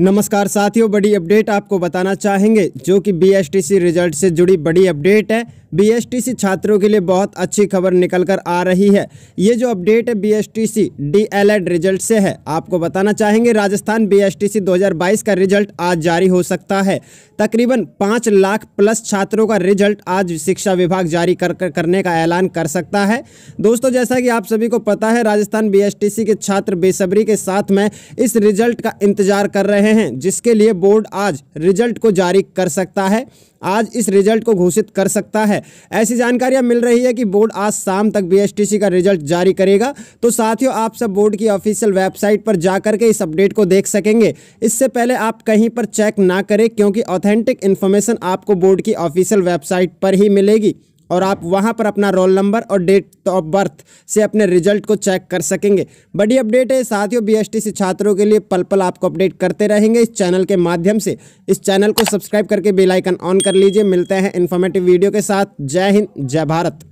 नमस्कार साथियों बड़ी अपडेट आपको बताना चाहेंगे जो कि बी रिजल्ट से जुड़ी बड़ी अपडेट है बीएसटीसी छात्रों के लिए बहुत अच्छी खबर निकल कर आ रही है ये जो अपडेट है बीएसटीसी डीएलएड रिजल्ट से है आपको बताना चाहेंगे राजस्थान बीएसटीसी 2022 का रिजल्ट आज जारी हो सकता है तकरीबन पाँच लाख प्लस छात्रों का रिजल्ट आज शिक्षा विभाग जारी कर, कर करने का ऐलान कर सकता है दोस्तों जैसा कि आप सभी को पता है राजस्थान सी के छात्र बेसब्री के साथ में इस रिजल्ट का इंतजार कर रहे हैं जिसके लिए बोर्ड आज रिजल्ट को जारी कर सकता है आज इस रिजल्ट को घोषित कर सकता है ऐसी जानकारियां मिल रही है कि बोर्ड आज शाम तक बीएसटीसी का रिजल्ट जारी करेगा तो साथियों आप सब बोर्ड की ऑफिशियल वेबसाइट पर जाकर के इस अपडेट को देख सकेंगे इससे पहले आप कहीं पर चेक ना करें क्योंकि ऑथेंटिक इन्फॉर्मेशन आपको बोर्ड की ऑफिशियल वेबसाइट पर ही मिलेगी और आप वहाँ पर अपना रोल नंबर और डेट ऑफ बर्थ से अपने रिजल्ट को चेक कर सकेंगे बड़ी अपडेट है साथियों बी से छात्रों के लिए पल पल आपको अपडेट करते रहेंगे इस चैनल के माध्यम से इस चैनल को सब्सक्राइब करके बेलाइकन ऑन कर लीजिए मिलते हैं इन्फॉर्मेटिव वीडियो के साथ जय हिंद जय भारत